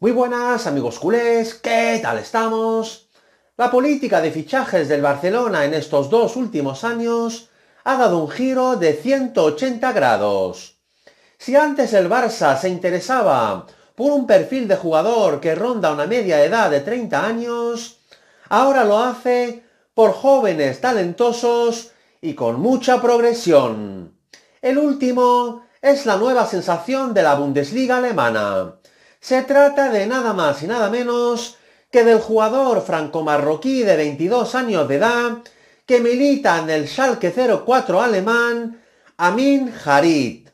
Muy buenas amigos culés, ¿qué tal estamos? La política de fichajes del Barcelona en estos dos últimos años ha dado un giro de 180 grados. Si antes el Barça se interesaba por un perfil de jugador que ronda una media edad de 30 años, ahora lo hace por jóvenes talentosos y con mucha progresión. El último es la nueva sensación de la Bundesliga alemana, se trata de nada más y nada menos que del jugador franco-marroquí de 22 años de edad que milita en el Schalke 04 alemán, Amin Harit.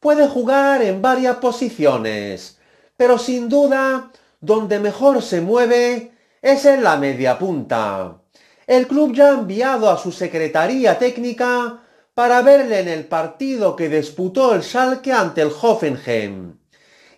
Puede jugar en varias posiciones, pero sin duda donde mejor se mueve es en la media punta. El club ya ha enviado a su secretaría técnica para verle en el partido que disputó el Schalke ante el Hoffenheim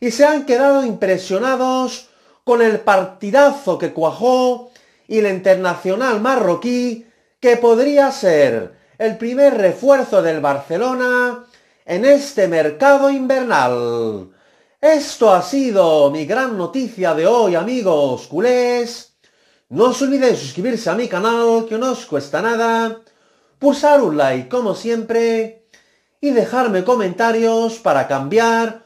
y se han quedado impresionados con el partidazo que cuajó y la internacional marroquí que podría ser el primer refuerzo del Barcelona en este mercado invernal. Esto ha sido mi gran noticia de hoy, amigos culés. No os olvidéis suscribirse a mi canal, que no os cuesta nada, pulsar un like como siempre y dejarme comentarios para cambiar